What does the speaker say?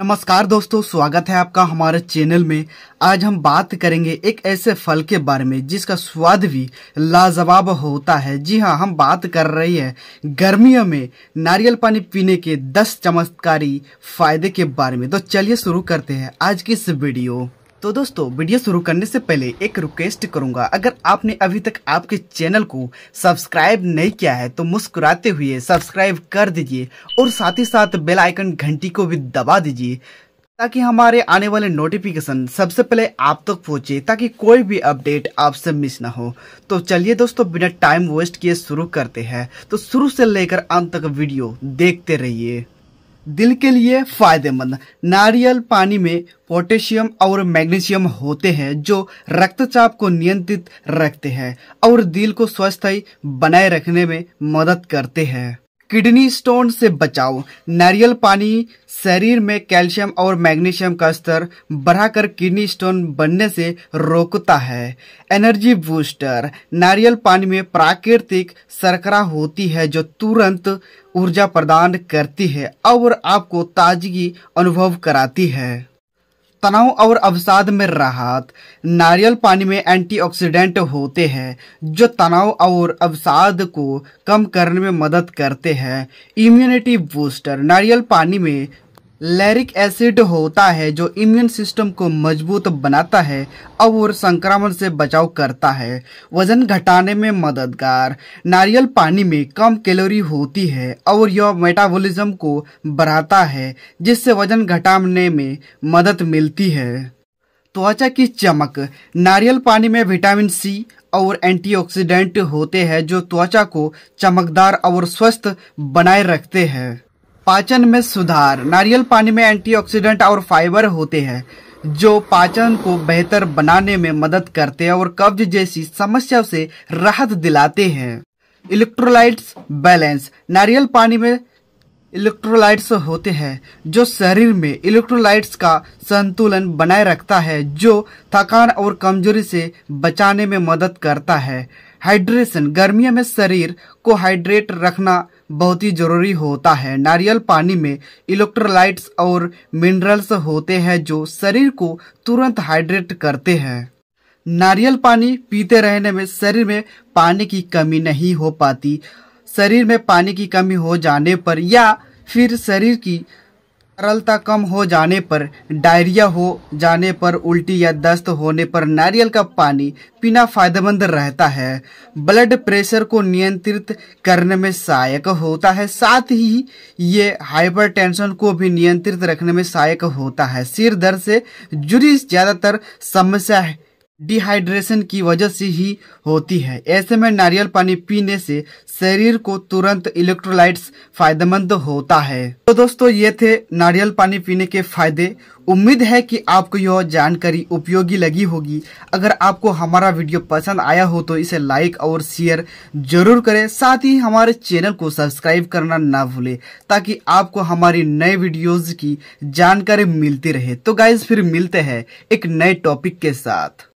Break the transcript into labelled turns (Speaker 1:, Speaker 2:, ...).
Speaker 1: नमस्कार दोस्तों स्वागत है आपका हमारे चैनल में आज हम बात करेंगे एक ऐसे फल के बारे में जिसका स्वाद भी लाजवाब होता है जी हाँ हम बात कर रहे हैं गर्मियों में नारियल पानी पीने के 10 चमत्कारी फायदे के बारे में तो चलिए शुरू करते हैं आज की इस वीडियो तो दोस्तों वीडियो शुरू करने से पहले एक रिक्वेस्ट करूंगा अगर आपने अभी तक आपके चैनल को सब्सक्राइब नहीं किया है तो मुस्कुराते हुए सब्सक्राइब कर दीजिए और साथ ही साथ बेल आइकन घंटी को भी दबा दीजिए ताकि हमारे आने वाले नोटिफिकेशन सबसे पहले आप तक पहुंचे ताकि कोई भी अपडेट आपसे मिस ना हो तो चलिए दोस्तों बिना टाइम वेस्ट किए शुरू करते हैं तो शुरू से लेकर अंत तक वीडियो देखते रहिए दिल के लिए फायदेमंद नारियल पानी में पोटेशियम और मैग्नीशियम होते हैं जो रक्तचाप को नियंत्रित रखते हैं और दिल को स्वस्थ बनाए रखने में मदद करते हैं किडनी स्टोन से बचाव नारियल पानी शरीर में कैल्शियम और मैग्नीशियम का स्तर बढ़ाकर किडनी स्टोन बनने से रोकता है एनर्जी बूस्टर नारियल पानी में प्राकृतिक शर्करा होती है जो तुरंत ऊर्जा प्रदान करती है और आपको ताजगी अनुभव कराती है तनाव और अवसाद में राहत नारियल पानी में एंटीऑक्सीडेंट होते हैं जो तनाव और अवसाद को कम करने में मदद करते हैं इम्यूनिटी बूस्टर नारियल पानी में लैरिक एसिड होता है जो इम्यून सिस्टम को मजबूत बनाता है और संक्रमण से बचाव करता है वजन घटाने में मददगार नारियल पानी में कम कैलोरी होती है और यह मेटाबॉलिज्म को बढ़ाता है जिससे वजन घटाने में मदद मिलती है त्वचा की चमक नारियल पानी में विटामिन सी और एंटीऑक्सीडेंट होते हैं जो त्वचा को चमकदार और स्वस्थ बनाए रखते हैं पाचन में सुधार नारियल पानी में एंटीऑक्सीडेंट और फाइबर होते हैं जो पाचन को बेहतर बनाने में मदद करते हैं और कब्ज जैसी समस्या से राहत दिलाते हैं इलेक्ट्रोलाइट्स बैलेंस नारियल पानी में इलेक्ट्रोलाइट्स होते हैं जो शरीर में इलेक्ट्रोलाइट्स का संतुलन बनाए रखता है जो थकान और कमजोरी से बचाने में मदद करता है हाइड्रेशन गर्मियों में शरीर को हाइड्रेट रखना बहुत ही जरूरी होता है नारियल पानी में इलेक्ट्रोलाइट्स और मिनरल्स होते हैं जो शरीर को तुरंत हाइड्रेट करते हैं नारियल पानी पीते रहने में शरीर में पानी की कमी नहीं हो पाती शरीर में पानी की कमी हो जाने पर या फिर शरीर की तरलता कम हो जाने पर डायरिया हो जाने पर उल्टी या दस्त होने पर नारियल का पानी पीना फायदेमंद रहता है ब्लड प्रेशर को नियंत्रित करने में सहायक होता है साथ ही ये हाइपरटेंशन को भी नियंत्रित रखने में सहायक होता है सिर दर्द से जुड़ी ज़्यादातर समस्या है डिहाइड्रेशन की वजह से ही होती है ऐसे में नारियल पानी पीने से शरीर को तुरंत इलेक्ट्रोलाइट्स फायदेमंद होता है तो दोस्तों ये थे नारियल पानी पीने के फायदे उम्मीद है कि आपको यह जानकारी उपयोगी लगी होगी अगर आपको हमारा वीडियो पसंद आया हो तो इसे लाइक और शेयर जरूर करें साथ ही हमारे चैनल को सब्सक्राइब करना ना भूले ताकि आपको हमारी नए वीडियोज की जानकारी मिलती रहे तो गाइज फिर मिलते हैं एक नए टॉपिक के साथ